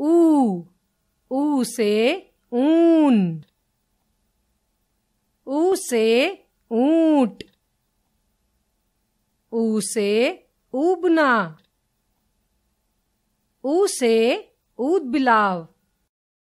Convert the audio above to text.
ऊ ऊ से ऊन ऊ से ऊट ऊ से ऊबना ऊ से ऊद बिलाव